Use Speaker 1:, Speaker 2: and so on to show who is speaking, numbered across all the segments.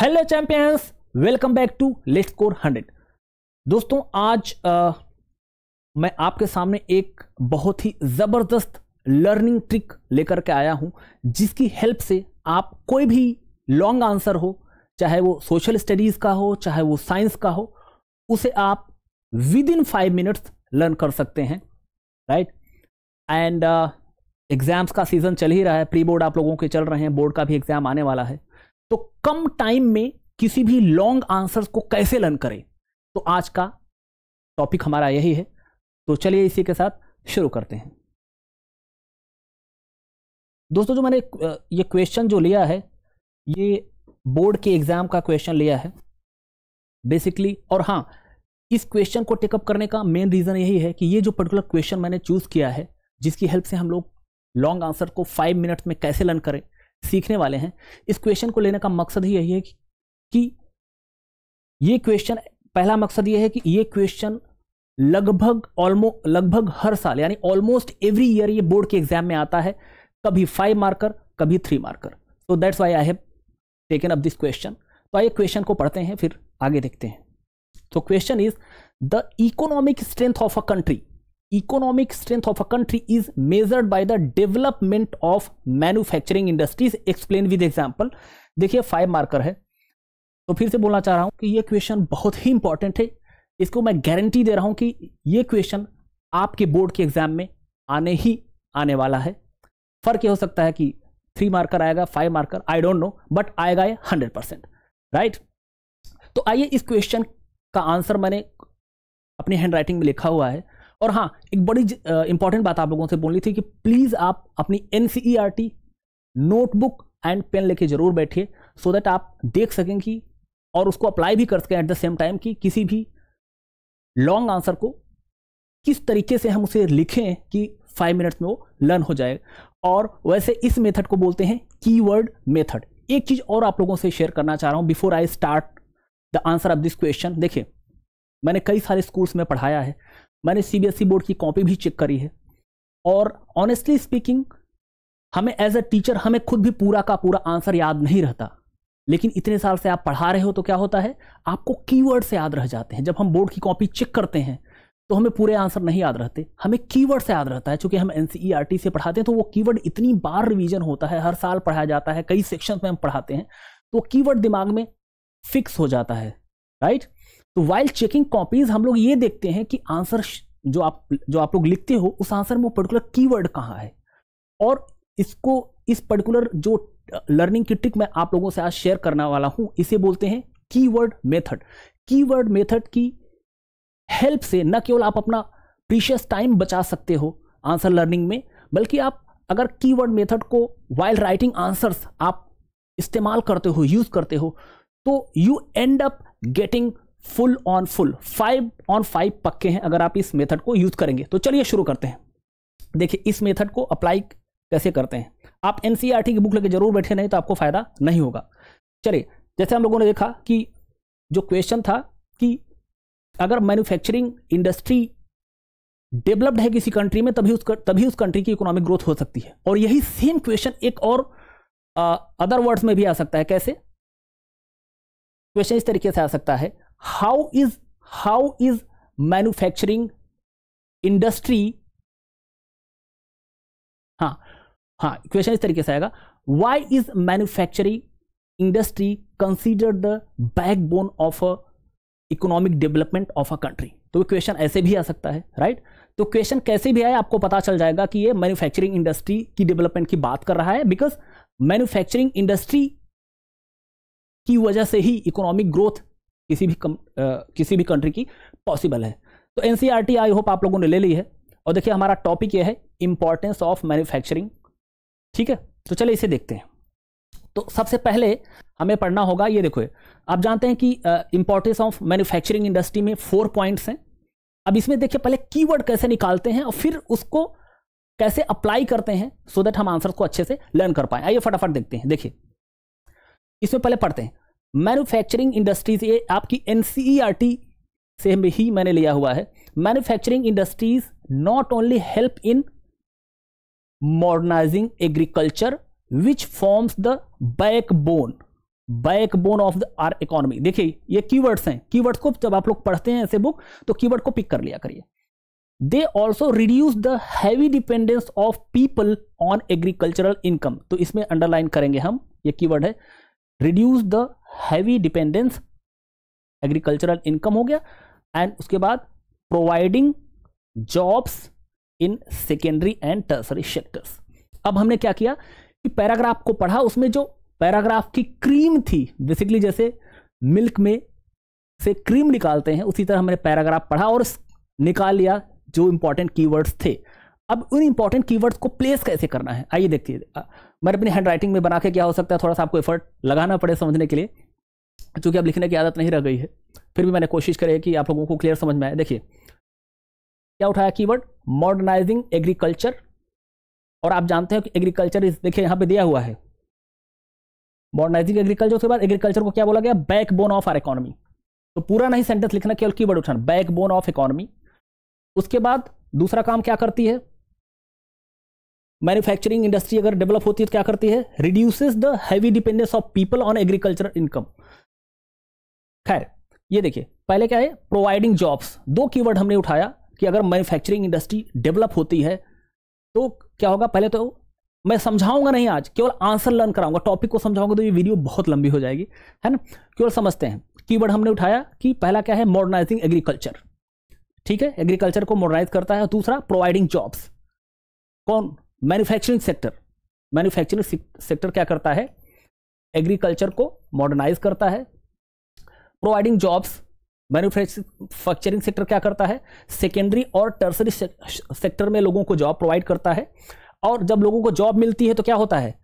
Speaker 1: Hello champions welcome back to let score hundred दोस्तों आज आ, मैं आपके सामने एक बहुत ही ज़बरदस्त लर्निंग ट्रिक लेकर के आया हूं जिसकी हेल्प से आप कोई भी लॉन्ग आंसर हो चाहे वो सोशल स्टडीज़ का हो चाहे वो साइंस का हो उसे आप within five minutes learn कर सकते हैं राइट एंड एग्ज़ाम्स का सीज़न चल ही रहा है प्री बोर्ड आप लोगों के चल रहे हैं बोर्ड का भी एग्ज़ाम आने वाला है तो कम टाइम में किसी भी लॉन्ग आंसर्स को कैसे लर्न करें तो आज का टॉपिक हमारा यही है तो चलिए इसी के साथ शुरू करते हैं दोस्तों जो मैंने ये क्वेश्चन जो लिया है ये बोर्ड के एग्ज़ाम का क्वेश्चन लिया है बेसिकली और हाँ इस क्वेश्चन को टेकअप करने का मेन रीज़न यही है कि ये जो पर्टिकुलर क्वेश्चन मैंने चूज़ किया है जिसकी हेल्प से हम लोग लॉन्ग आंसर को फाइव मिनट्स में कैसे लर्न करें सीखने वाले हैं इस क्वेश्चन को लेने का मकसद ही यही है कि, कि ये क्वेश्चन पहला मकसद ये है कि ये क्वेश्चन लगभग ऑलमो लगभग हर साल यानी ऑलमोस्ट एवरी ईयर ये बोर्ड के एग्जाम में आता है कभी फाइव मार्कर कभी three marker so that's why I have taken up this question तो आइए क्वेश्चन को पढ़ते हैं फिर आगे देखते हैं तो question is the economic strength of a country economic strength of a country is measured by the development of manufacturing industries explain with example देखिए फाइव मार्कर है तो फिर से बोलना चाह रहा हूं कि ये क्वेश्चन बहुत ही इंपॉर्टेंट है इसको मैं गारंटी दे रहा हूं कि ये क्वेश्चन आपके बोर्ड के एग्जाम में आने ही आने वाला है फर्क यह हो सकता है कि थ्री मार्कर आएगा five marker I don't know but आएगा ये हंड्रेड परसेंट राइट तो आइए इस क्वेश्चन का आंसर मैंने अपनी हैंडराइटिंग में लिखा हुआ है और हाँ एक बड़ी इंपॉर्टेंट बात आप लोगों से बोलनी थी कि प्लीज़ आप अपनी एन नोटबुक एंड पेन लेके जरूर बैठिए सो दैट आप देख सकें कि और उसको अप्लाई भी कर सकें एट द सेम टाइम कि किसी भी लॉन्ग आंसर को किस तरीके से हम उसे लिखें कि फाइव मिनट्स में वो लर्न हो जाए और वैसे इस मेथड को बोलते हैं कीवर्ड मेथड एक चीज़ और आप लोगों से शेयर करना चाह रहा हूं before I start the answer of this question देखिए मैंने कई सारे स्कूल्स में पढ़ाया है मैंने सीबीएसई बोर्ड e की कॉपी भी चेक करी है और ऑनेस्टली स्पीकिंग हमें एज अ टीचर हमें खुद भी पूरा का पूरा आंसर याद नहीं रहता लेकिन इतने साल से आप पढ़ा रहे हो तो क्या होता है आपको कीवर्ड से याद रह जाते हैं जब हम बोर्ड की कॉपी चेक करते हैं तो हमें पूरे आंसर नहीं याद रहते हमें कीवर्ड से याद रहता है चूंकि हम एन e से पढ़ाते हैं तो वो कीवर्ड इतनी बार रिवीजन होता है हर साल पढ़ाया जाता है कई सेक्शन में हम पढ़ाते हैं तो कीवर्ड दिमाग में फिक्स हो जाता है राइट तो वाइल चेकिंग कॉपीज हम लोग ये देखते हैं कि आंसर जो आप जो आप लोग लिखते हो उस आंसर में वो पर्टिकुलर कीवर्ड कहाँ है और इसको इस पर्टिकुलर जो लर्निंग की ट्रिक मैं आप लोगों से आज शेयर करने वाला हूं इसे बोलते हैं कीवर्ड मेथड कीवर्ड मेथड की हेल्प से न केवल आप अपना प्रीशियस टाइम बचा सकते हो आंसर लर्निंग में बल्कि आप अगर कीवर्ड मेथड को वाइल राइटिंग आंसर्स आप इस्तेमाल करते हो यूज करते हो तो you end up getting full on full five on five पक्के हैं अगर आप इस मेथड को यूज करेंगे तो चलिए शुरू करते हैं देखिए इस मेथड को अप्लाई कैसे करते हैं आप एनसीईआरटी e की बुक लेके जरूर बैठे नहीं तो आपको फायदा नहीं होगा चलिए जैसे हम लोगों ने देखा कि जो क्वेश्चन था कि अगर मैन्युफैक्चरिंग इंडस्ट्री डेवलप्ड है किसी कंट्री में तभी उस तभी उस कंट्री की इकोनॉमिक ग्रोथ हो सकती है और यही सेम क्वेश्चन एक और अदर वर्ड्स में भी आ सकता है कैसे क्वेश्चन इस तरीके से आ सकता है how is how is manufacturing industry हाँ हाँ क्वेश्चन इस तरीके से आएगा why is manufacturing industry considered the backbone of a economic development of a country तो क्वेश्चन ऐसे भी आ सकता है राइट तो क्वेश्चन कैसे भी आए आपको पता चल जाएगा कि ये मैन्युफैक्चरिंग इंडस्ट्री की डेवलपमेंट की बात कर रहा है बिकॉज मैन्युफैक्चरिंग इंडस्ट्री की वजह से ही इकोनॉमिक ग्रोथ किसी भी कम, आ, किसी भी कंट्री की पॉसिबल है तो एन आई होप आप लोगों ने ले ली है और देखिए हमारा टॉपिक ये है इम्पॉर्टेंस ऑफ मैन्युफैक्चरिंग ठीक है तो चलिए इसे देखते हैं तो सबसे पहले हमें पढ़ना होगा ये देखो आप जानते हैं कि इंपॉर्टेंस ऑफ मैन्युफैक्चरिंग इंडस्ट्री में फोर पॉइंट्स हैं अब इसमें देखिए पहले कीवर्ड कैसे निकालते हैं और फिर उसको कैसे अप्लाई करते हैं सो so दैट हम आंसर को अच्छे से लर्न कर पाए आइए फटाफट देखते हैं देखिए इसमें पहले पढ़ते हैं मैन्युफैक्चरिंग इंडस्ट्रीज ये आपकी एन e से ही मैंने लिया हुआ है manufacturing industries not only help in modernising agriculture which forms the backbone backbone of the our economy देखिए ये कीवर्ड्स हैं कीवर्ड्स को जब आप लोग पढ़ते हैं ऐसे बुक तो कीवर्ड को पिक कर लिया करिए they also reduce the heavy dependence of people on agricultural income तो इसमें अंडरलाइन करेंगे हम ये कीवर्ड है reduce the heavy dependence agricultural income हो गया एंड उसके बाद providing jobs in secondary and tertiary sectors अब हमने क्या किया कि पैराग्राफ को पढ़ा उसमें जो पैराग्राफ की क्रीम थी बेसिकली जैसे मिल्क में से क्रीम निकालते हैं उसी तरह हमने पैराग्राफ पढ़ा और निकाल लिया जो इंपॉर्टेंट कीवर्ड्स थे अब उन इंपॉर्टेंट कीवर्ड्स को प्लेस कैसे करना है आइए देखिए मैंने अपनी हैंड राइटिंग में बना के क्या हो सकता है थोड़ा सा आपको एफर्ट लगाना पड़े समझने के लिए क्योंकि अब लिखने की आदत नहीं रह गई है फिर भी मैंने कोशिश करी कि आप लोगों को क्लियर समझ में आए देखिए क्या उठाया वर्ड मॉडर्नाइजिंग एग्रीकल्चर और आप जानते हो कि एग्रीकल्चर इस देखिए यहाँ पे दिया हुआ है मॉडर्नाइजिंग एग्रीकल्चर उसके बाद एग्रीकल्चर को क्या बोला गया बोन ऑफ आर इकोनॉमी तो पूरा नहीं सेंटेंस लिखना केवल की वर्ड उठाना बोन ऑफ इकोनॉमी उसके बाद दूसरा काम क्या करती है मैन्युफैक्चरिंग इंडस्ट्री अगर डेवलप होती है तो क्या करती है reduces the heavy dependence of people on agriculture income खैर ये देखिए पहले क्या है प्रोवाइडिंग जॉब्स दो कीवर्ड हमने उठाया कि अगर मैन्युफैक्चरिंग इंडस्ट्री डेवलप होती है तो क्या होगा पहले तो मैं समझाऊंगा नहीं आज केवल आंसर लर्न कराऊंगा टॉपिक को समझाऊंगा तो ये वीडियो बहुत लंबी हो जाएगी है ना केवल समझते हैं कीवर्ड हमने उठाया कि पहला क्या है मॉडर्नाइजिंग एग्रीकल्चर ठीक है एग्रीकल्चर को मॉडर्नाइज करता है दूसरा प्रोवाइडिंग जॉब्स कौन मैन्युफैक्चरिंग सेक्टर मैन्युफैक्चरिंग सेक्टर क्या करता है एग्रीकल्चर को मॉडर्नाइज करता है प्रोवाइडिंग जॉब्स मैन्युफैक्चरिंग सेक्टर क्या करता है सेकेंडरी और टर्सरी सेक्टर में लोगों को जॉब प्रोवाइड करता है और जब लोगों को जॉब मिलती है तो क्या होता है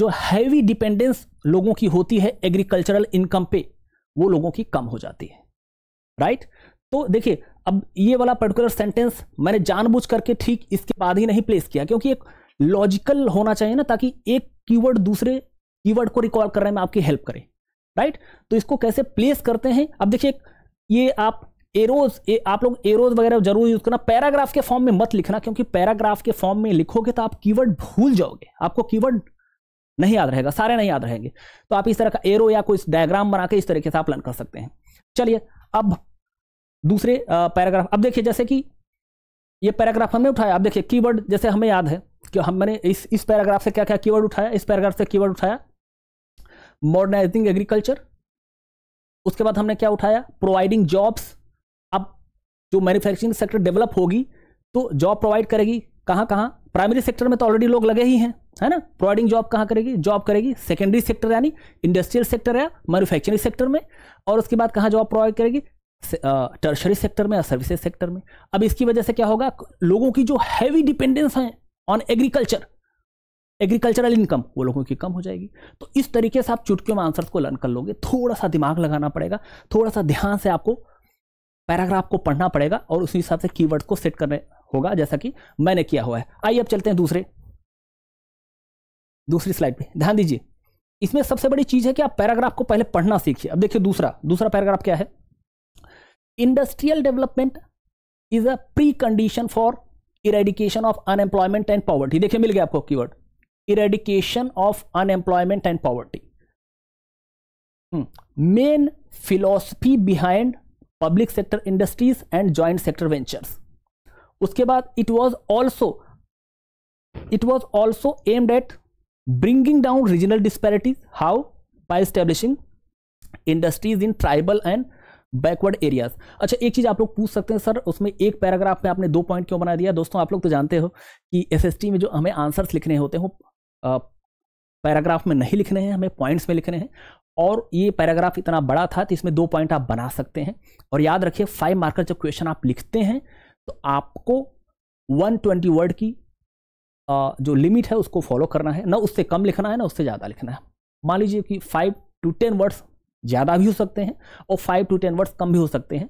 Speaker 1: जो हैवी डिपेंडेंस लोगों की होती है एग्रीकल्चरल इनकम पे वो लोगों की कम हो जाती है राइट तो देखिए अब ये वाला पर्टिकुलर सेंटेंस मैंने जानबूझ करके ठीक इसके बाद ही नहीं प्लेस किया क्योंकि एक लॉजिकल होना चाहिए ना ताकि एक कीवर्ड दूसरे कीवर्ड को रिकॉल करने में आपकी हेल्प करे राइट तो इसको कैसे प्लेस करते हैं अब देखिए ये आप एरोज ए, आप लोग एरोज वगैरह जरूर यूज करना पैराग्राफ के फॉर्म में मत लिखना क्योंकि पैराग्राफ के फॉर्म में लिखोगे तो आप कीवर्ड भूल जाओगे आपको कीवर्ड नहीं याद रहेगा सारे नहीं याद रहेंगे तो आप इस तरह का एरो या कोई डायग्राम बना के इस तरीके से आप लर्न कर सकते हैं चलिए अब दूसरे पैराग्राफ अब देखिए जैसे कि ये पैराग्राफ हमने उठाया अब देखिए कीवर्ड जैसे हमें याद है कि मैंने इस इस पैराग्राफ से क्या क्या कीवर्ड उठाया इस पैराग्राफ से कीवर्ड उठाया मॉडर्नाइजिंग एग्रीकल्चर उसके बाद हमने क्या उठाया प्रोवाइडिंग जॉब्स अब जो मैन्युफैक्चरिंग सेक्टर डेवलप होगी तो जॉब प्रोवाइड करेगी कहाँ कहाँ प्राइमरी सेक्टर में तो ऑलरेडी लोग लगे ही हैं है ना प्रोवाइडिंग जॉब कहाँ करेगी जॉब करेगी सेकेंडरी सेक्टर यानी इंडस्ट्रियल सेक्टर या मैन्युफैक्चरिंग सेक्टर में और उसके बाद कहाँ जॉब प्रोवाइड करेगी टर्शरी सेक्टर में या सर्विसेज सेक्टर में अब इसकी वजह से क्या होगा लोगों की जो हैवी डिपेंडेंस है ऑन एग्रीकल्चर एग्रीकल्चरल इनकम वो लोगों की कम हो जाएगी तो इस तरीके से आप चुटकियों में आंसर्स को लर्न कर लोगे थोड़ा सा दिमाग लगाना पड़ेगा थोड़ा सा ध्यान से आपको पैराग्राफ को पढ़ना पड़ेगा और उसी हिसाब से कीवर्ड को सेट करने होगा जैसा कि मैंने किया हुआ है आइए अब चलते हैं दूसरे दूसरी स्लाइड पे ध्यान दीजिए इसमें सबसे बड़ी चीज है कि आप पैराग्राफ को पहले पढ़ना सीखिए अब देखिए दूसरा दूसरा पैराग्राफ क्या है Industrial development is a precondition for eradication of unemployment and poverty. देखिए मिल गया आपको keyword eradication of unemployment and poverty. Hmm. Main philosophy behind public sector industries and joint sector ventures. उसके बाद it was also it was also aimed at bringing down regional disparities. How? By establishing industries in tribal and backward areas अच्छा एक चीज़ आप लोग पूछ सकते हैं sir उसमें एक पैराग्राफ में आपने दो पॉइंट क्यों बना दिया दोस्तों आप लोग तो जानते हो कि एसएसटी में जो हमें आंसर्स लिखने होते हैं पैराग्राफ में नहीं लिखने हैं हमें पॉइंट्स में लिखने हैं और ये पैराग्राफ इतना बड़ा था तो इसमें दो पॉइंट आप बना सकते हैं और याद रखिए फाइव मार्कर जब क्वेश्चन आप लिखते हैं तो आपको 120 वर्ड की जो लिमिट है उसको फॉलो करना है ना उससे कम लिखना है ना उससे ज़्यादा लिखना है मान लीजिए कि फाइव टू टेन वर्ड्स ज़्यादा भी हो सकते हैं और फाइव टू टेन वर्ड्स कम भी हो सकते हैं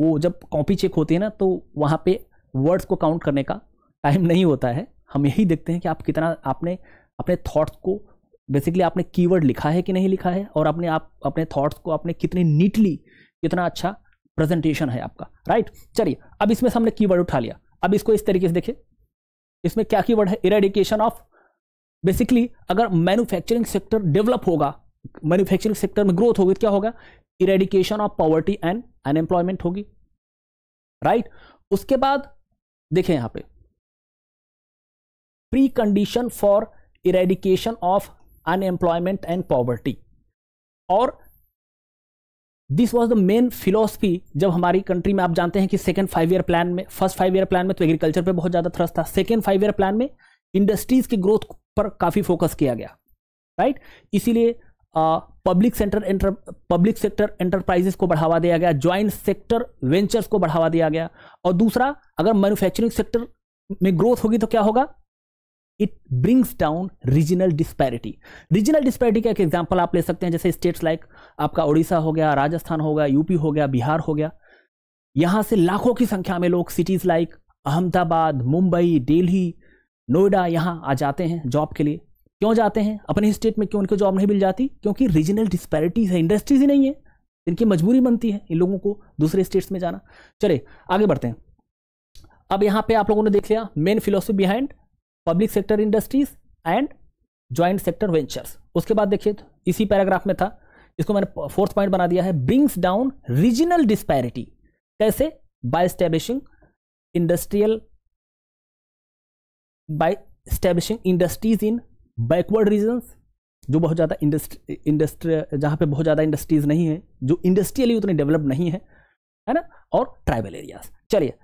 Speaker 1: वो जब कॉपी चेक होती है ना तो वहाँ पे वर्ड्स को काउंट करने का टाइम नहीं होता है हम यही देखते हैं कि आप कितना आपने अपने थॉट्स को बेसिकली आपने कीवर्ड लिखा है कि नहीं लिखा है और अपने आप अपने थॉट्स को आपने कितनी नीटली कितना अच्छा प्रेजेंटेशन है आपका राइट चलिए अब इसमें से हमने की उठा लिया अब इसको इस तरीके से देखिए इसमें क्या की है इरेडिकेशन ऑफ बेसिकली अगर मैन्युफैक्चरिंग सेक्टर डेवलप होगा मैन्युफैक्चरिंग सेक्टर में ग्रोथ होगी तो क्या होगा eradication of poverty and unemployment होगी राइट उसके बाद देखें यहां पे precondition for eradication of unemployment and poverty और this was the main philosophy जब हमारी कंट्री में आप जानते हैं कि सेकेंड फाइव ईयर प्लान में फर्स्ट फाइव ईयर प्लान में तो एग्रीकल्चर पर बहुत ज़्यादा थ्रस्ट था सेकेंड फाइव ईयर प्लान में इंडस्ट्रीज की ग्रोथ पर काफ़ी फोकस किया गया राइट right? इसीलिए public center enter public sector enterprises को बढ़ावा दिया गया ज्वाइंट सेक्टर वेंचर्स को बढ़ावा दिया गया और दूसरा अगर मैन्युफैक्चरिंग सेक्टर में ग्रोथ होगी तो क्या होगा it brings down regional disparity regional disparity का एक एग्जाम्पल आप ले सकते हैं जैसे स्टेट्स लाइक आपका उड़ीसा हो गया राजस्थान हो गया यूपी हो गया बिहार हो गया यहाँ से लाखों की संख्या में लोग सिटीज़ लाइक अहमदाबाद मुंबई दिल्ली नोएडा यहाँ आ जाते हैं जॉब के लिए क्यों जाते हैं अपने स्टेट में क्यों उनको जॉब नहीं मिल जाती क्योंकि रीजनल डिस्पैरिटीज है इंडस्ट्रीज ही नहीं है इनकी मजबूरी बनती है इन लोगों को दूसरे स्टेट्स में जाना चले आगे बढ़ते हैं अब यहाँ पे आप लोगों ने देख लिया main philosophy behind public sector industries and joint sector ventures उसके बाद देखिए तो इसी पैराग्राफ में था इसको मैंने फोर्थ पॉइंट बना दिया है ब्रिंग्स डाउन रीजनल डिस्पैरिटी कैसे by establishing industrial by establishing industries in backward regions जो बहुत ज़्यादा इंडस्ट्री इंडस्ट्री जहाँ पे बहुत ज़्यादा इंडस्ट्रीज़ नहीं है जो इंडस्ट्रियली उतनी डेवलप नहीं है है ना और ट्राइबल एरियाज चलिए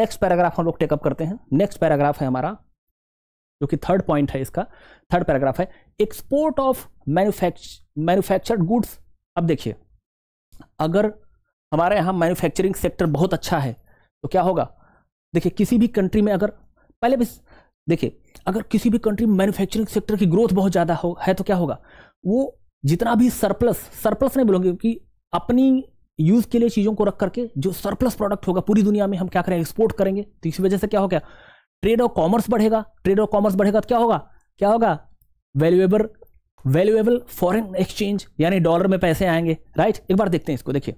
Speaker 1: नेक्स्ट पैराग्राफ हम लोग टेकअप करते हैं नेक्स्ट पैराग्राफ है हमारा जो कि थर्ड पॉइंट है इसका थर्ड पैराग्राफ है export of manufacture manufactured goods अब देखिए अगर हमारे यहाँ मैन्युफैक्चरिंग सेक्टर बहुत अच्छा है तो क्या होगा देखिए किसी भी कंट्री में अगर पहले भी देखिए अगर किसी भी कंट्री में मैन्युफैक्चरिंग सेक्टर की ग्रोथ बहुत ज़्यादा हो है तो क्या होगा वो जितना भी सरप्लस सरप्लस नहीं बोलोगे क्योंकि अपनी यूज के लिए चीज़ों को रख करके जो सरप्लस प्रोडक्ट होगा पूरी दुनिया में हम क्या करें एक्सपोर्ट करेंगे तो इसी वजह से क्या हो गया ट्रेड और कॉमर्स बढ़ेगा ट्रेड और कॉमर्स बढ़ेगा तो क्या होगा क्या होगा वैल्यूएबल वैल्यूएबल फॉरेन एक्सचेंज यानी डॉलर में पैसे आएंगे राइट एक बार देखते हैं इसको देखिए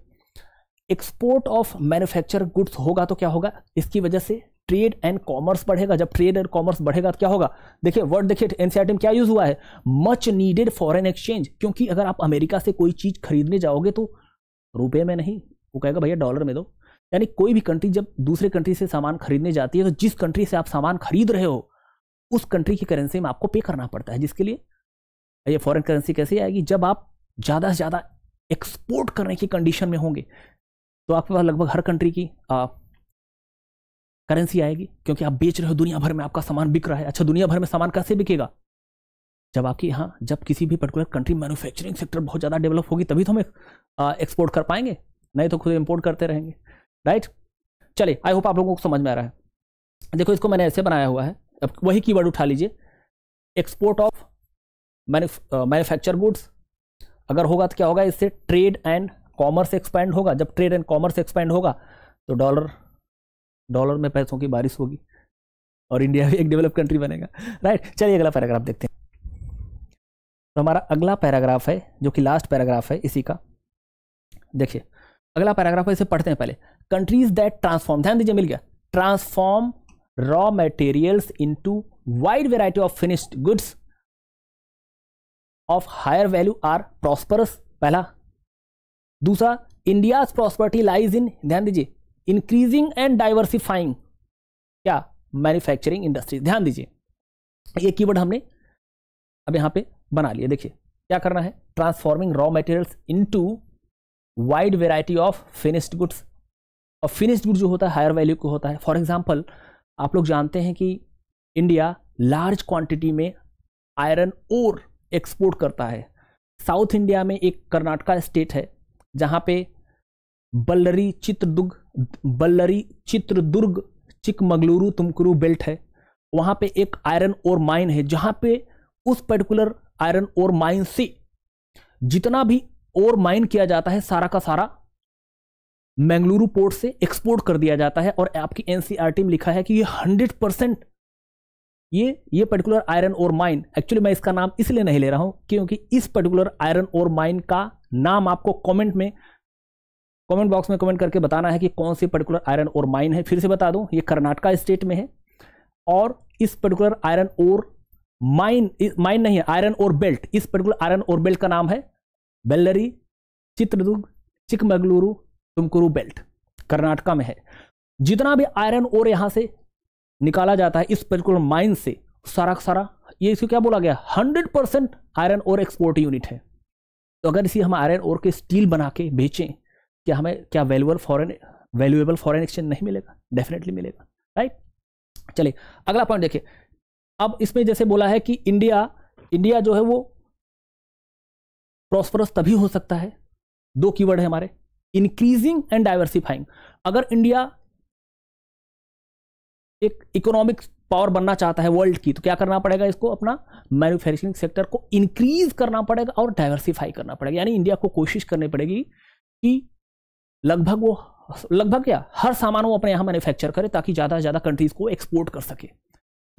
Speaker 1: एक्सपोर्ट ऑफ मैन्युफैक्चर गुड्स होगा तो क्या होगा इसकी वजह से ट्रेड एंड कॉमर्स बढ़ेगा जब ट्रेड एंड कॉमर्स बढ़ेगा तो क्या होगा देखिए वर्ड देखिए एनसीआरटी e में क्या यूज हुआ है मच नीडेड फॉरेन एक्सचेंज क्योंकि अगर आप अमेरिका से कोई चीज खरीदने जाओगे तो रुपये में नहीं वो कहेगा भैया डॉलर में दो यानी कोई भी कंट्री जब दूसरे कंट्री से सामान खरीदने जाती है तो जिस कंट्री से आप सामान खरीद रहे हो उस कंट्री की करेंसी में आपको पे करना पड़ता है जिसके लिए ये फॉरेन करेंसी कैसे आएगी जब आप ज़्यादा से ज़्यादा एक्सपोर्ट करने की कंडीशन में होंगे तो आपके पास लगभग हर कंट्री की करेंसी आएगी क्योंकि आप बेच रहे हो दुनिया भर में आपका सामान बिक रहा है अच्छा दुनिया भर में सामान कैसे बिकेगा जब आपकी यहाँ जब किसी भी पर्टिकुलर कंट्री मैन्युफैक्चरिंग सेक्टर बहुत ज़्यादा डेवलप होगी तभी तो हम एक्सपोर्ट कर पाएंगे नहीं तो खुद इम्पोर्ट करते रहेंगे राइट चलिए आई होप आप लोगों को समझ में आ रहा है देखो इसको मैंने ऐसे बनाया हुआ है अब वही कीवर्ड उठा लीजिए एक्सपोर्ट ऑफ मैन्युफैक्चर गुड्स अगर होगा तो क्या होगा इससे ट्रेड एंड कॉमर्स एक्सपैंड होगा जब ट्रेड एंड कॉमर्स एक्सपैंड होगा तो डॉलर डॉलर में पैसों की बारिश होगी और इंडिया भी एक डेवलप कंट्री बनेगा राइट चलिए अगला पैराग्राफ देखते हैं तो हमारा अगला पैराग्राफ है जो कि लास्ट पैराग्राफ है इसी का देखिए अगला पैराग्राफ है इसे पढ़ते हैं पहले कंट्रीज दैट ट्रांसफॉर्म ध्यान दीजिए मिल गया transform raw materials into wide variety of finished goods of higher value are prosperous पहला दूसरा इंडियाज प्रॉस्पर्टी लाइज इन ध्यान दीजिए इंक्रीजिंग एंड डाइवर्सिफाइंग क्या मैन्युफैक्चरिंग इंडस्ट्री ध्यान दीजिए ये कीवर्ड हमने अब यहां पे बना लिया देखिए क्या करना है transforming raw materials into wide variety of finished goods और फिनिश्ड गुड जो होता है हायर वैल्यू को होता है फॉर एग्जाम्पल आप लोग जानते हैं कि इंडिया लार्ज क्वांटिटी में आयरन और एक्सपोर्ट करता है साउथ इंडिया में एक कर्नाटका स्टेट है जहाँ पे बल्लरी चित्रदुर्ग बल्लरी चित्रदुर्ग चिकमगलुरु तुमकुरु बेल्ट है वहाँ पे एक आयरन और माइन है जहाँ पे उस पर्टिकुलर आयरन और माइन से जितना भी और माइन किया जाता है सारा का सारा मैंगलुरु पोर्ट से एक्सपोर्ट कर दिया जाता है और आपकी एनसीआरटी में लिखा है कि ये हंड्रेड परसेंट ये ये पर्टिकुलर आयरन और माइन एक्चुअली मैं इसका नाम इसलिए नहीं ले रहा हूं क्योंकि इस पर्टिकुलर आयरन और माइन का नाम आपको कमेंट में कमेंट बॉक्स में कमेंट करके बताना है कि कौन सी पर्टिकुलर आयरन और माइन है फिर से बता दूं ये कर्नाटका स्टेट में है और इस पर्टिकुलर आयरन और माइन माइन नहीं है आयरन और बेल्ट इस पर्टिकुलर आयरन और बेल्ट का नाम है बेल्लरी चित्रदुर्ग चिकमगलुरु तुमकुरु बेल्ट कर्नाटका में है जितना भी आयरन और यहाँ से निकाला जाता है इस पर्टिकुलर माइन से सारा का सारा ये इसको क्या बोला गया हंड्रेड आयरन और एक्सपोर्ट यूनिट है तो अगर इसी हम आयरन और के स्टील बना के बेचें क्या हमें क्या valuable foreign valuable foreign exchange नहीं मिलेगा डेफिनेटली मिलेगा राइट चलिए अगला पॉइंट देखिए अब इसमें जैसे बोला है कि इंडिया इंडिया जो है वो प्रॉस्परस तभी हो सकता है दो कीवर्ड है हमारे इंक्रीजिंग एंड डाइवर्सिफाइंग अगर इंडिया एक इकोनॉमिक पावर बनना चाहता है वर्ल्ड की तो क्या करना पड़ेगा इसको अपना मैन्युफैक्चरिंग सेक्टर को इंक्रीज करना पड़ेगा और डाइवर्सिफाई करना पड़ेगा यानी इंडिया को कोशिश करनी पड़ेगी कि लगभग वो लगभग क्या हर सामान वो अपने यहाँ मैन्युफैक्चर करे ताकि ज़्यादा से ज़्यादा कंट्रीज़ को एक्सपोर्ट कर सके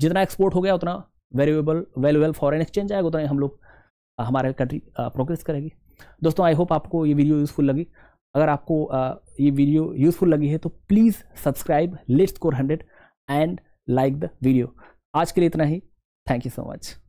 Speaker 1: जितना एक्सपोर्ट हो गया उतना वेरिएबल वेल्यूएबल फॉरेन एक्सचेंज आएगा उतना हम लोग हमारे कंट्री प्रोग्रेस करेगी दोस्तों आई होप आपको ये वीडियो यूज़फुल लगी अगर आपको आ, ये वीडियो यूज़फुल लगी है तो please subscribe list score hundred and like the video आज के लिए इतना ही थैंक यू सो मच